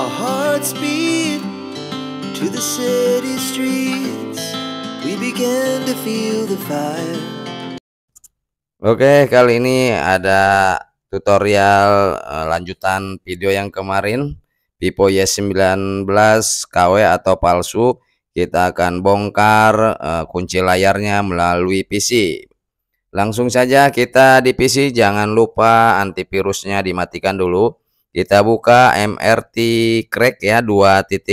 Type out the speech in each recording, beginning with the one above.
Our hearts beat to the city streets. We begin to feel the fire. Oke, kali ini ada tutorial uh, lanjutan video yang kemarin Vivo Y19 KW atau palsu. Kita akan bongkar uh, kunci layarnya melalui PC. Langsung saja kita di PC jangan lupa antivirusnya dimatikan dulu kita buka MRT crack ya 2.60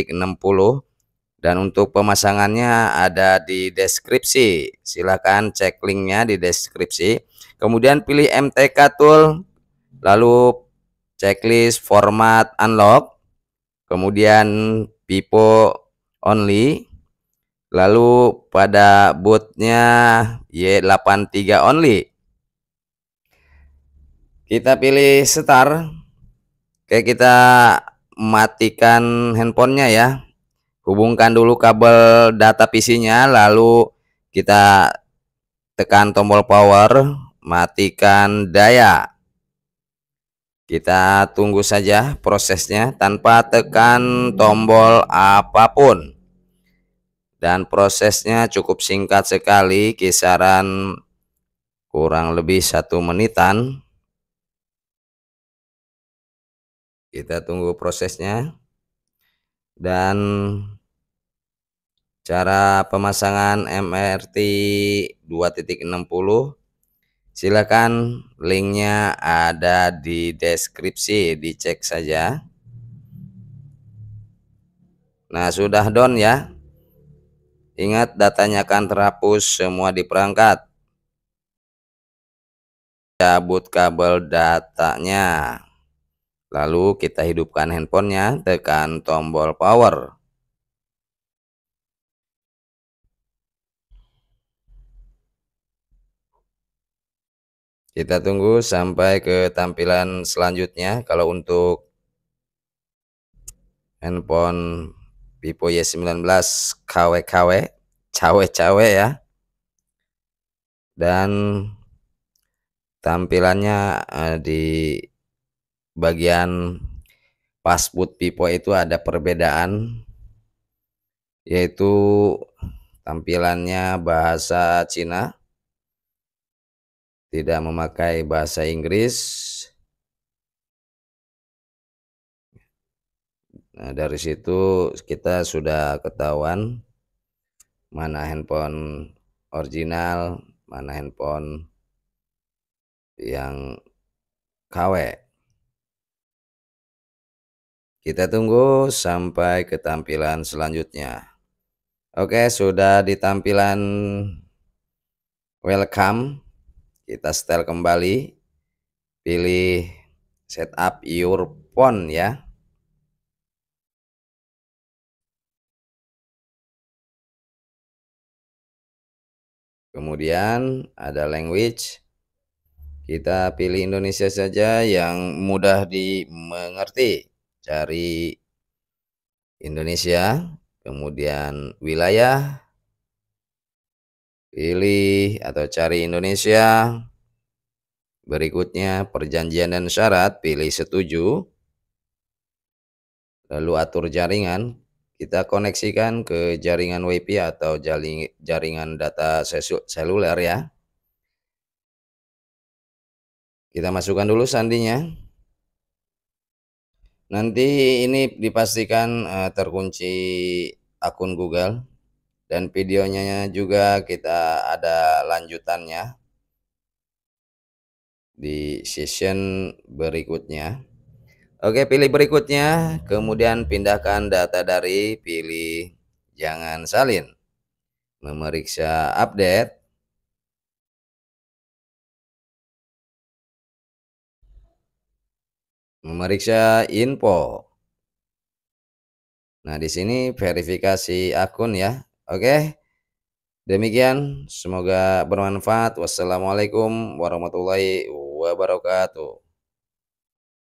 dan untuk pemasangannya ada di deskripsi. Silahkan cek linknya di deskripsi. Kemudian pilih MTK tool lalu checklist format unlock kemudian pipo only lalu pada bootnya Y83 only kita pilih start Oke, kita matikan handphonenya ya. Hubungkan dulu kabel data PC-nya, lalu kita tekan tombol power, matikan daya. Kita tunggu saja prosesnya tanpa tekan tombol apapun. Dan prosesnya cukup singkat sekali, kisaran kurang lebih satu menitan. Kita tunggu prosesnya. Dan cara pemasangan MRT 2.60 silakan linknya ada di deskripsi dicek saja nah sudah down ya ingat datanya akan terhapus semua di perangkat cabut kabel datanya Lalu kita hidupkan handphonenya, tekan tombol power. Kita tunggu sampai ke tampilan selanjutnya. Kalau untuk handphone Vivo Y19 KW-KW, cawe-cawe ya. Dan tampilannya eh, di bagian fast pipo itu ada perbedaan yaitu tampilannya bahasa Cina tidak memakai bahasa Inggris nah dari situ kita sudah ketahuan mana handphone original mana handphone yang KW kita tunggu sampai ke tampilan selanjutnya. Oke, sudah di tampilan welcome. Kita setel kembali. Pilih setup your phone ya. Kemudian ada language. Kita pilih Indonesia saja yang mudah dimengerti cari Indonesia, kemudian wilayah, pilih atau cari Indonesia. Berikutnya perjanjian dan syarat, pilih setuju. Lalu atur jaringan, kita koneksikan ke jaringan WiFi atau jaringan data seluler ya. Kita masukkan dulu sandinya. Nanti ini dipastikan uh, terkunci akun Google dan videonya juga kita ada lanjutannya di session berikutnya. Oke, pilih berikutnya, kemudian pindahkan data dari pilih jangan salin. Memeriksa update memeriksa info. Nah, di sini verifikasi akun ya. Oke. Demikian, semoga bermanfaat. Wassalamualaikum warahmatullahi wabarakatuh.